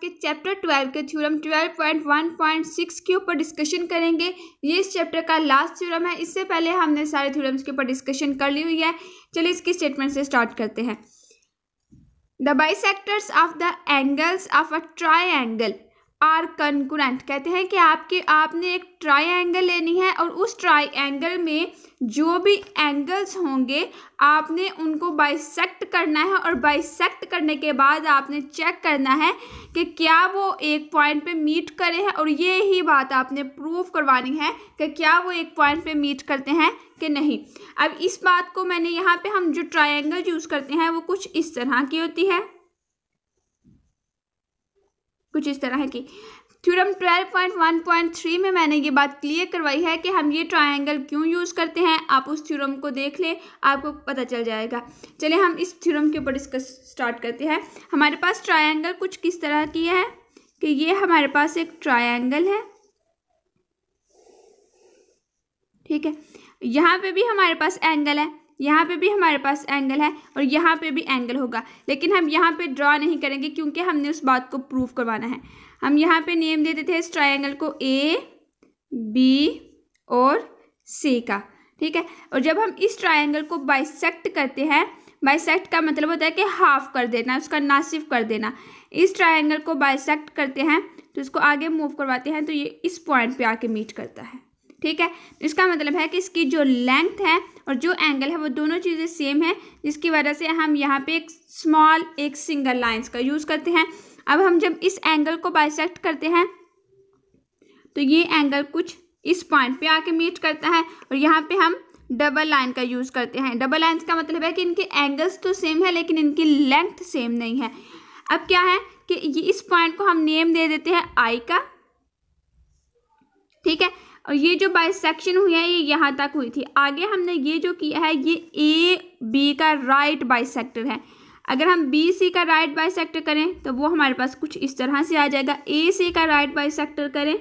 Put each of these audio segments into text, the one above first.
के chapter twelve के theorem twelve point one point six के ऊपर डिस्कशन करेंगे ये इस चैप्टर का लास्ट थ्योरम है इससे पहले हमने सारे थ्योरम्स के ऊपर डिस्कशन कर ली हुई है चलिए इसकी स्टेटमेंट से स्टार्ट करते हैं the bisectors of the angles of a triangle are concurrent कहते हैं कि आपके आपने एक ट्राई एंगल लेनी है और उस ट्राई एंगल में जो भी एंगल्स होंगे आपने उनको बाइसेक्ट करना है और बाइसेक्ट करने के बाद आपने चेक करना है कि क्या वो एक पॉइंट पे मीट करे हैं और ये ही बात आपने प्रूव करवानी है कि क्या वो एक पॉइंट पे मीट करते हैं कि नहीं अब इस बात को मैंने यहाँ पे हम जो ट्राइंगल यूज़ करते हैं वो कुछ इस तरह की होती है कुछ इस तरह की थ्योरम 12.1.3 में मैंने ये बात क्लियर करवाई है कि हम ये ट्रायंगल क्यों यूज़ करते हैं आप उस थ्योरम को देख लें आपको पता चल जाएगा चले हम इस थ्योरम के ऊपर डिस्कस स्टार्ट करते हैं हमारे पास ट्रायंगल कुछ किस तरह की है कि ये हमारे पास एक ट्रायंगल है ठीक है यहाँ पे भी हमारे पास एंगल है यहाँ पे भी हमारे पास एंगल है और यहाँ पे भी एंगल होगा लेकिन हम यहाँ पे ड्रॉ नहीं करेंगे क्योंकि हमने उस बात को प्रूव करवाना है हम यहाँ पे नेम दे देते हैं इस ट्राइंगल को ए बी और सी का ठीक है और जब हम इस ट्राइंगल को बाइसेक्ट करते हैं बाइसेक्ट का मतलब होता है कि हाफ कर देना उसका नासिफ कर देना इस ट्राइंगल को बाइसेक्ट करते हैं तो इसको आगे मूव करवाते हैं तो ये इस पॉइंट पर आके मीट करता है ठीक है इसका मतलब है कि इसकी जो लेंथ है और जो एंगल है वो दोनों चीज़ें सेम है जिसकी वजह से हम यहाँ पे एक स्मॉल एक सिंगल लाइन्स का यूज़ करते हैं अब हम जब इस एंगल को बाइसेक्ट करते हैं तो ये एंगल कुछ इस पॉइंट पे आके मीट करता है और यहाँ पे हम डबल लाइन का यूज़ करते हैं डबल लाइन्स का मतलब है कि इनके एंगल्स तो सेम है लेकिन इनकी लेंथ सेम नहीं है अब क्या है कि ये इस पॉइंट को हम नेम दे देते हैं आई का ठीक है और ये जो बाइसेक्शन हुई है ये यहाँ तक हुई थी आगे हमने ये जो किया है ये ए बी का राइट बाइसेक्टर है अगर हम बी सी का राइट बाइसेक्टर करें तो वो हमारे पास कुछ इस तरह से आ जाएगा ए सी का राइट बाइसेक्टर करें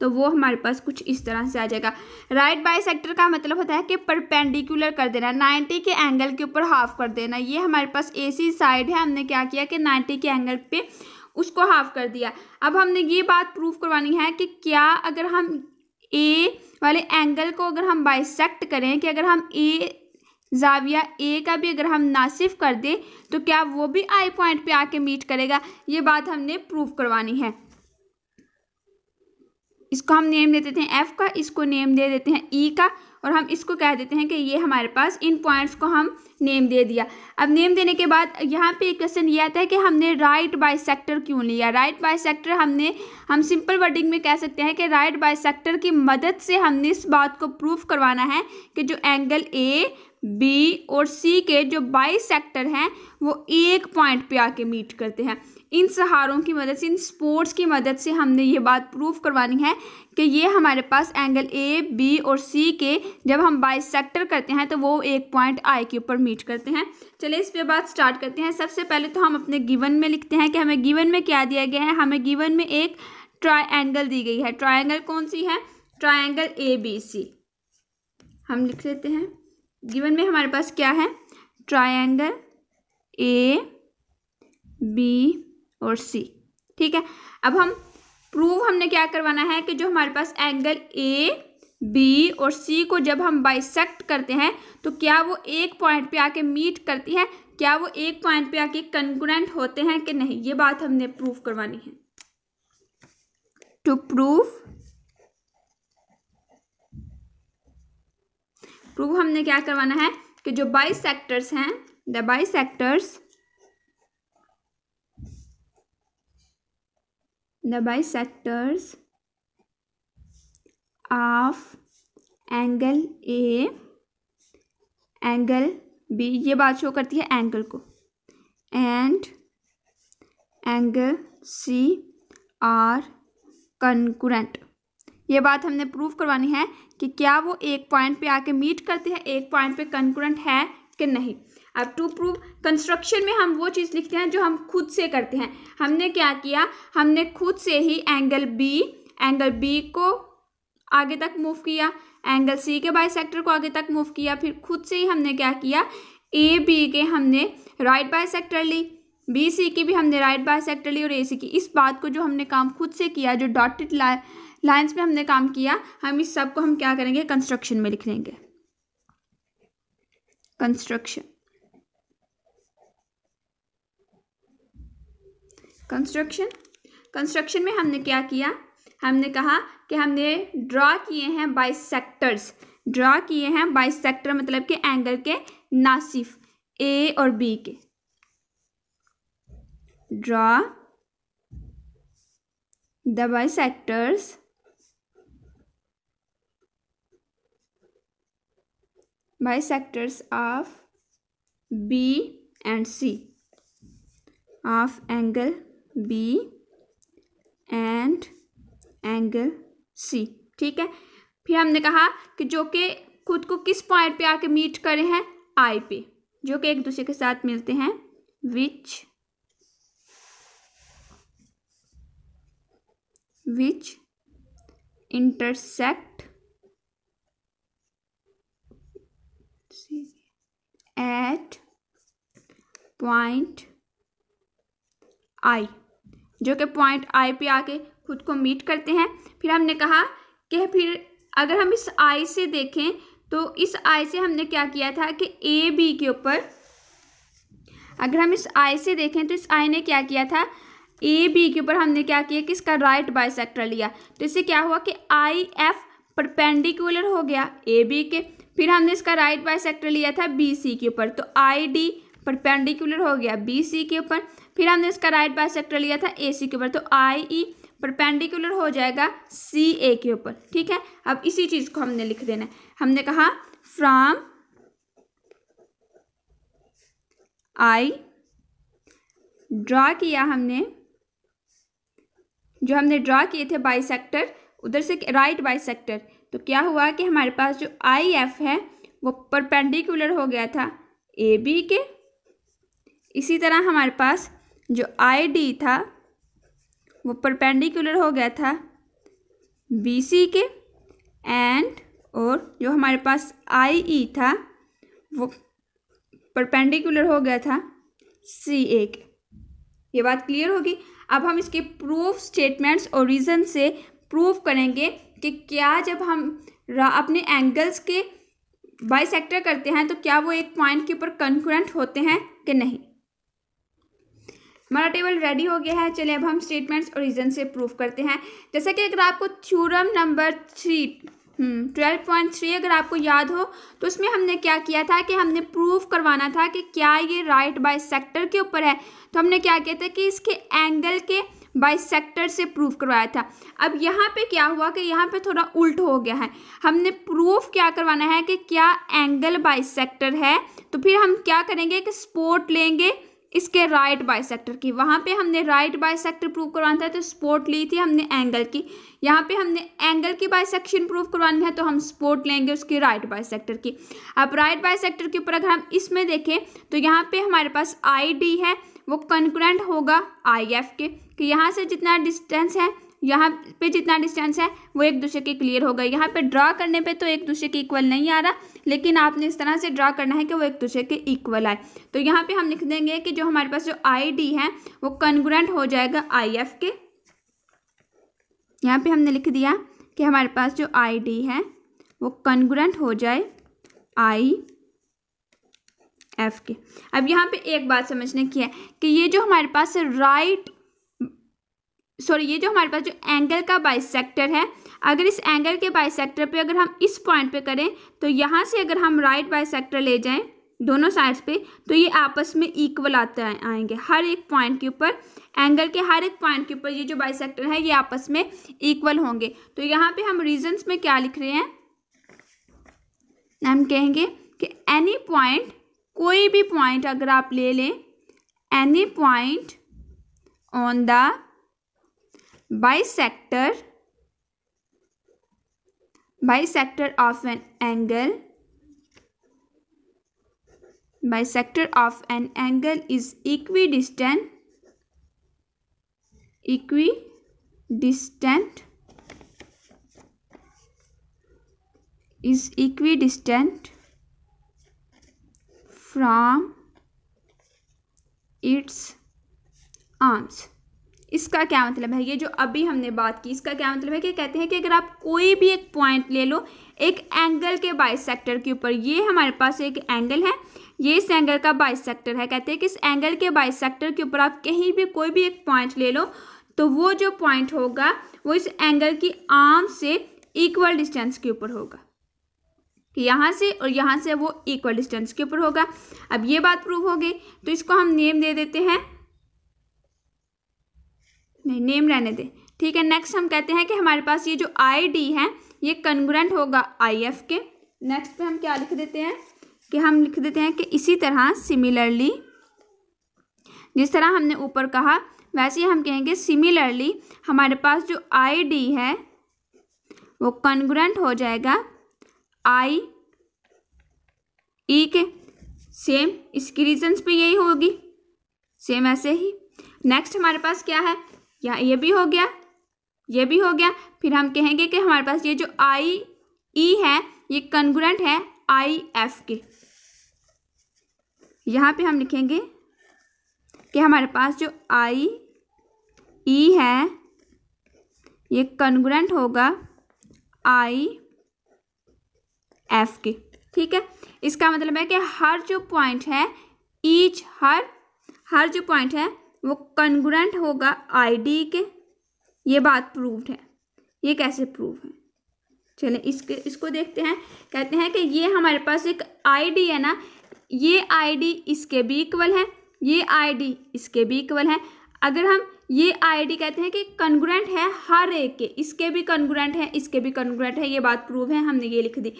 तो वो हमारे पास कुछ इस तरह से आ जाएगा राइट बाई सेक्टर का मतलब होता है कि परपेंडिकुलर कर देना 90 के एंगल के ऊपर हाफ कर देना ये हमारे पास एसी साइड है हमने क्या किया कि 90 के एंगल पे उसको हाफ कर दिया अब हमने ये बात प्रूव करवानी है कि क्या अगर हम ए वाले एंगल को अगर हम बाइसेक्ट करें कि अगर हम ए जाविया ए का भी अगर हम नासिफ कर दें तो क्या वो भी आई पॉइंट पे आके मीट करेगा ये बात हमने प्रूव करवानी है इसको हम नेम देते थे एफ का इसको नेम दे देते हैं ई e का और हम इसको कह देते हैं कि ये हमारे पास इन पॉइंट्स को हम नेम दे दिया अब नेम देने के बाद यहाँ पे एक क्वेश्चन ये आता है कि हमने राइट बाई सेक्टर क्यों लिया राइट बाई सेक्टर हमने हम सिंपल वर्डिंग में कह सकते हैं कि राइट बाई सेक्टर की मदद से हमने इस बात को प्रूफ करवाना है कि जो एंगल ए बी और सी के जो बाई सेक्टर हैं वो एक पॉइंट पे आके मीट करते हैं इन सहारों की मदद से इन स्पोर्ट्स की मदद से हमने ये बात प्रूफ करवानी है कि ये हमारे पास एंगल ए बी और सी के जब हम सेक्टर करते हैं तो वो एक पॉइंट आई के ऊपर मीट करते हैं चलिए इस पे बात स्टार्ट करते हैं सबसे पहले तो हम अपने गिवन में लिखते हैं कि हमें गिवन में क्या दिया गया है हमें गिवन में एक ट्राइंगल दी गई है ट्राइंगल कौन सी है ट्राइंगल ए बी सी हम लिख लेते हैं गिवन में हमारे पास क्या है ट्राइंगल ए बी और सी ठीक है अब हम प्रूव हमने क्या करवाना है कि जो हमारे पास एंगल ए बी और सी को जब हम बाइसेक्ट करते हैं तो क्या वो एक पॉइंट पे आके मीट करती है क्या वो एक पॉइंट पे आके कंकुरेंट होते हैं कि नहीं ये बात हमने प्रूव करवानी है टू प्रूव प्रूव हमने क्या करवाना है कि जो बाइसेक्टर्स सेक्टर्स हैं the bisectors sectors the bisectors of angle A angle B ये बात शो करती है एंगल को and angle C are concurrent ये बात हमने प्रूव करवानी है कि क्या वो एक पॉइंट पे आके मीट करते हैं एक पॉइंट पे कंकुरेंट है कि नहीं अब टू प्रूव कंस्ट्रक्शन में हम वो चीज़ लिखते हैं जो हम खुद से करते हैं हमने क्या किया हमने खुद से ही एंगल बी एंगल बी को आगे तक मूव किया एंगल सी के बाई को आगे तक मूव किया फिर खुद से ही हमने क्या किया ए बी के हमने राइट बाई ली बी सी की भी हमने राइट बाई सेक्टर ली और ए सी की इस बात को जो हमने काम खुद से किया जो डॉटेड लाइन्स में हमने काम किया हम इस सब को हम क्या करेंगे कंस्ट्रक्शन में लिख लेंगे कंस्ट्रक्शन कंस्ट्रक्शन कंस्ट्रक्शन में हमने क्या किया हमने कहा कि हमने ड्रॉ किए हैं बाई सेक्टर्स ड्रॉ किए हैं बाई सेक्टर मतलब के एंगल के नासिफ ए और बी के draw sectors bisectors of B and C of angle B and angle C ठीक है फिर हमने कहा कि जो कि खुद को किस पॉइंट पे आके मीट करे हैं आई पे जो कि एक दूसरे के साथ मिलते हैं which which intersect at point I जो कि पॉइंट आई पे आके खुद को मीट करते हैं फिर हमने कहा कि फिर अगर हम इस आई से देखें तो इस आई से हमने क्या किया था कि ए बी के ऊपर अगर हम इस आई से देखें तो इस आई ने क्या किया था ए बी के ऊपर हमने क्या किया कि इसका राइट बाई लिया तो इससे क्या हुआ कि आई एफ परपेंडिकुलर हो गया ए बी के फिर हमने इसका राइट बाई लिया था बी सी के ऊपर तो आई डी परपेंडिकुलर हो गया बी सी के ऊपर फिर हमने इसका राइट बाय सेक्टर लिया था ए सी के ऊपर तो आई ई परपेंडिकुलर हो जाएगा सी ए के ऊपर ठीक है अब इसी चीज़ को हमने लिख देना है हमने कहा फ्राम आई ड्रा किया हमने जो हमने ड्रा किए थे बाई सेक्टर उधर से राइट बाई सेक्टर तो क्या हुआ कि हमारे पास जो आई एफ है वो परपेंडिकुलर हो गया था ए बी के इसी तरह हमारे पास जो आई डी था वो परपेंडिकुलर हो गया था बी सी के एंड और जो हमारे पास आई ई e था वो परपेंडिकुलर हो गया था सी ए के ये बात क्लियर होगी अब हम इसके प्रूफ स्टेटमेंट्स और रीज़न से प्रूफ करेंगे कि क्या जब हम अपने एंगल्स के बाई करते हैं तो क्या वो एक पॉइंट के ऊपर कंक्रेंट होते हैं कि नहीं हमारा टेबल रेडी हो गया है चलिए अब हम स्टेटमेंट्स और रीजन से प्रूफ करते हैं जैसे कि अगर आपको theorem number three twelve point three अगर आपको याद हो तो उसमें हमने क्या किया था कि हमने प्रूफ करवाना था कि क्या ये राइट बाई सेक्टर के ऊपर है तो हमने क्या किया था कि इसके एंगल के बाई सेक्टर से प्रूफ करवाया था अब यहाँ पे क्या हुआ कि यहाँ पे थोड़ा उल्ट हो गया है हमने प्रूफ क्या करवाना है कि क्या एंगल बाई सेक्टर है तो फिर हम क्या करेंगे कि स्पोर्ट लेंगे इसके राइट बाइसेक्टर की वहाँ पे हमने राइट बाइसेक्टर प्रूव करवाना था तो स्पोर्ट ली थी हमने एंगल की यहाँ पे हमने एंगल की बाइसेक्शन प्रूव करवानी है तो हम स्पोर्ट लेंगे उसकी राइट बाइसेक्टर की अब राइट बाइसेक्टर के ऊपर अगर हम इसमें देखें तो यहाँ पे हमारे पास आई डी है वो कंक्रेंट होगा आई एफ के कि तो यहाँ से जितना डिस्टेंस है यहाँ पे जितना डिस्टेंस है वो एक दूसरे के क्लियर हो गए यहाँ पे ड्रा करने पे तो एक दूसरे के इक्वल नहीं आ रहा लेकिन आपने इस तरह से ड्रा करना है कि वो एक दूसरे के इक्वल आए तो यहाँ पे हम लिख देंगे कि जो हमारे पास जो आई डी है वो कन्ग्रेंट हो जाएगा आई एफ के यहाँ पे हमने लिख दिया कि हमारे पास जो आई डी है वो कन्ग्रेंट हो जाए आई एफ के अब यहाँ पे एक बात समझने की है कि ये जो हमारे पास राइट सॉरी ये जो हमारे पास जो एंगल का बाइसेक्टर है अगर इस एंगल के बाइसेक्टर पे अगर हम इस पॉइंट पे करें तो यहाँ से अगर हम राइट बाइसेक्टर ले जाएं दोनों साइड्स पे तो ये आपस में इक्वल आते आएंगे हर एक पॉइंट के ऊपर एंगल के हर एक पॉइंट के ऊपर ये जो बाइसेक्टर है ये आपस में इक्वल होंगे तो यहाँ पर हम रीजन्स में क्या लिख रहे हैं हम कहेंगे कि एनी पॉइंट कोई भी पॉइंट अगर आप ले लें any point on the bisector bisector of an angle bisector of an angle is equidistant equidistant is equidistant from its arms इसका क्या मतलब है ये जो अभी हमने बात की इसका क्या मतलब है कि कहते हैं कि अगर आप कोई भी एक पॉइंट ले लो एक एंगल के बाइसेक्टर के ऊपर ये हमारे पास एक एंगल है ये इस एंगल का बाइसेक्टर है कहते हैं कि इस एंगल के बाइसेक्टर के ऊपर आप कहीं भी कोई भी एक पॉइंट ले लो तो वो जो पॉइंट होगा वो इस एंगल की आर्म से इक्वल डिस्टेंस के ऊपर होगा यहाँ से और यहाँ से वो इक्वल डिस्टेंस के ऊपर होगा अब ये बात प्रूव हो गई तो इसको हम नेम दे देते हैं नहीं नेम रहने दें ठीक है नेक्स्ट हम कहते हैं कि हमारे पास ये जो आई डी है ये कन्ग्रेंट होगा आई एफ के नेक्स्ट पे हम क्या लिख देते हैं कि हम लिख देते हैं कि इसी तरह सिमिलरली जिस तरह हमने ऊपर कहा वैसे हम कहेंगे सिमिलरली हमारे पास जो आई डी है वो कन्ग्रेंट हो जाएगा आई ई e के सेम इसकी रीजन्स पे यही होगी सेम ऐसे ही नेक्स्ट हमारे पास क्या है या ये भी हो गया ये भी हो गया फिर हम कहेंगे कि हमारे पास ये जो आई ई e है ये कन्ग्रेंट है आई एफ के यहाँ पे हम लिखेंगे कि हमारे पास जो आई ई e है ये कन्ग्रेंट होगा आई एफ के ठीक है इसका मतलब है कि हर जो पॉइंट है ईच हर हर जो पॉइंट है वो कन्ग्रेंट होगा आईडी के ये बात प्रूव्ड है ये कैसे प्रूव है चलें इसके इसको देखते हैं कहते हैं कि ये हमारे पास एक आईडी है ना ये आईडी इसके भी इक्वल है ये आईडी इसके भी इक्वल है अगर हम ये आईडी कहते हैं कि कन्ग्रेंट है हर एक के इसके भी कन्ग्रेंट है इसके भी कन्ग्रेंट है ये बात प्रूव है हमने ये लिख दी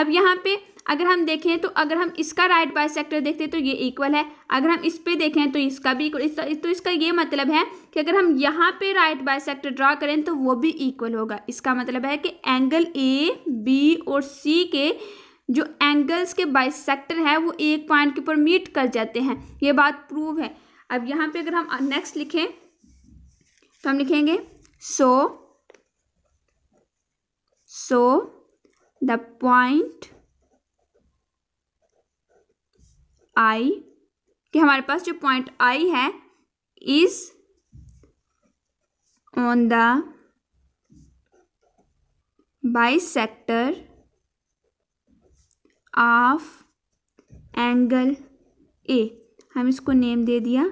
अब यहाँ पे अगर हम देखें तो अगर हम इसका राइट बाई सेक्टर देखते हैं तो ये इक्वल है अगर हम इस पर देखें तो इसका भी तो- इस तो इसका ये मतलब है कि अगर हम यहाँ पे राइट बाई सेक्टर ड्रा करें तो वो भी इक्वल होगा इसका मतलब है कि एंगल ए बी और सी के जो एंगल्स के बाई सेक्टर है वो एक पॉइंट के ऊपर मीट कर जाते हैं ये बात प्रूव है अब यहाँ पर अगर हम नेक्स्ट लिखें तो हम लिखेंगे सो सो द पॉइंट आई कि हमारे पास जो पॉइंट आई है is on the sector of angle A हम इसको नेम दे दिया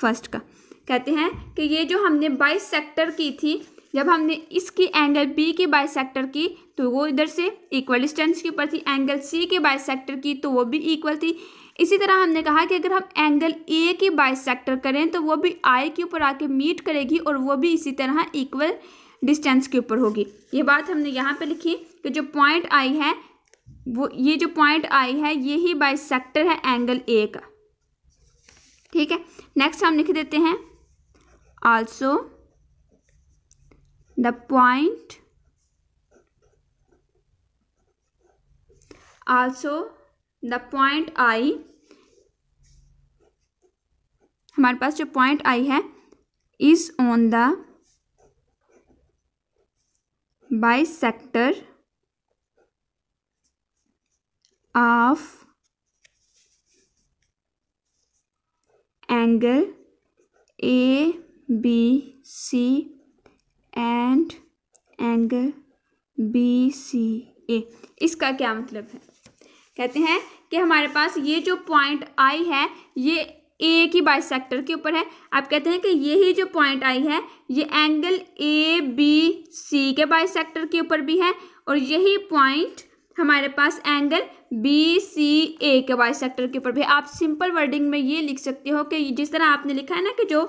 फर्स्ट का कहते हैं कि ये जो हमने बाईस सेक्टर की थी जब हमने इसकी एंगल बी की बाईस सेक्टर की तो वो इधर से इक्वल डिस्टेंस के ऊपर थी एंगल सी की बाईस सेक्टर की तो वो भी इक्वल थी इसी तरह हमने कहा कि अगर हम एंगल ए की बाईस सेक्टर करें तो वो भी आई के ऊपर आके मीट करेगी और वो भी इसी तरह इक्वल डिस्टेंस के ऊपर होगी ये बात हमने यहाँ पर लिखी कि जो पॉइंट आई है वो ये जो पॉइंट आई है ये ही बाई सेक्टर है एंगल ए का ठीक है नेक्स्ट हम लिख देते हैं also the point also the point i हमारे पास जो पॉइंट आई है is on the bisector of angle A B C and angle B C A इसका क्या मतलब है कहते हैं कि हमारे पास ये जो पॉइंट आई है ये ए की बाई सेक्टर के ऊपर है आप कहते हैं कि यही जो पॉइंट आई है ये एंगल ए बी सी के सेक्टर के ऊपर भी है और यही पॉइंट हमारे पास एंगल बी सी ए के बाई सेक्टर के ऊपर भी आप सिंपल वर्डिंग में ये लिख सकते हो कि जिस तरह आपने लिखा है ना कि जो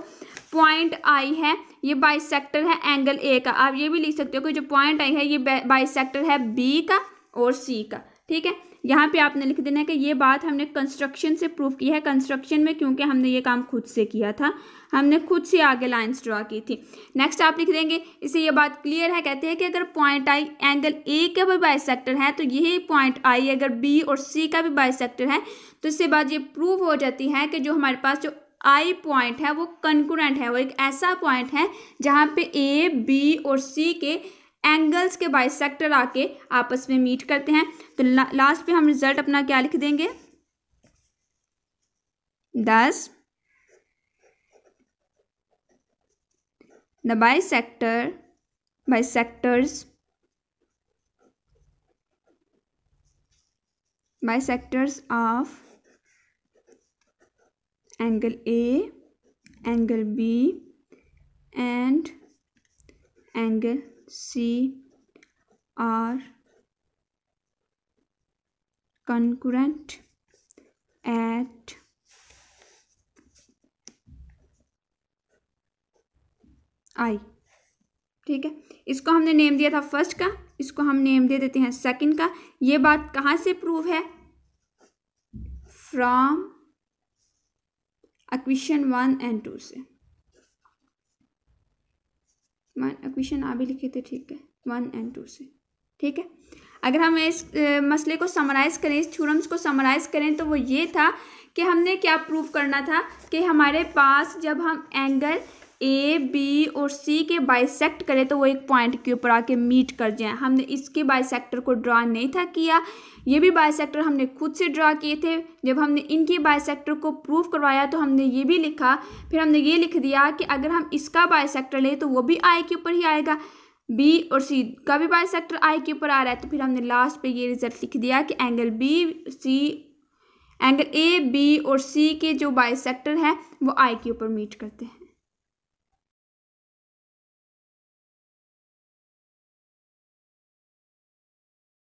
पॉइंट आई है ये सेक्टर है एंगल ए का आप ये भी लिख सकते हो कि जो पॉइंट आई है ये बाइसेक्टर है बी का और सी का ठीक है यहाँ पे आपने लिख देना है कि ये बात हमने कंस्ट्रक्शन से प्रूव की है कंस्ट्रक्शन में क्योंकि हमने ये काम खुद से किया था हमने खुद से आगे लाइंस ड्रा की थी नेक्स्ट आप लिख देंगे इसे ये बात क्लियर है कहते हैं कि अगर पॉइंट आई एंगल ए का भी बाइसेक्टर है तो यही पॉइंट आई अगर बी और सी का भी बाइसेक्टर है तो इससे बात ये प्रूव हो जाती है कि जो हमारे पास जो आई पॉइंट है वो कंकुरेंट है वो एक ऐसा पॉइंट है जहाँ पे ए बी और सी के एंगल्स के बाइसेक्टर आके आपस में मीट करते हैं तो ला, लास्ट पे हम रिजल्ट अपना क्या लिख देंगे thus the bisectors bisectors of angle A angle B and angle C are concurrent at I ठीक है इसको हमने नेम दिया था फर्स्ट का इसको हम नेम दे देते हैं सेकंड का ये बात कहाँ से प्रूव है from question one and two से क्वेश्चन आ भी लिखे थे ठीक है वन एंड टू से ठीक है अगर हम इस मसले को समराइज़ करें इस थ्योरम्स को समराइज़ करें तो वो ये था कि हमने क्या प्रूव करना था कि हमारे पास जब हम एंगल ए बी और सी के बाइसेक्ट करें तो वो एक पॉइंट के ऊपर आके मीट कर जाएं हमने इसके बाइसेक्टर को ड्रा नहीं था किया ये भी बाइसेक्टर हमने खुद से ड्रा किए थे जब हमने इनके बाइसेक्टर को प्रूव करवाया तो हमने ये भी लिखा फिर हमने ये लिख दिया कि अगर हम इसका बाइसेक्टर लें तो वो भी आई के ऊपर ही आएगा बी और सी का भी बाई सेक्टर आई के ऊपर आ रहा है तो फिर हमने लास्ट पे ये रिजल्ट लिख दिया कि angle B C angle A B और सी के जो बाई सेक्टर हैं वो आई के ऊपर मीट करते हैं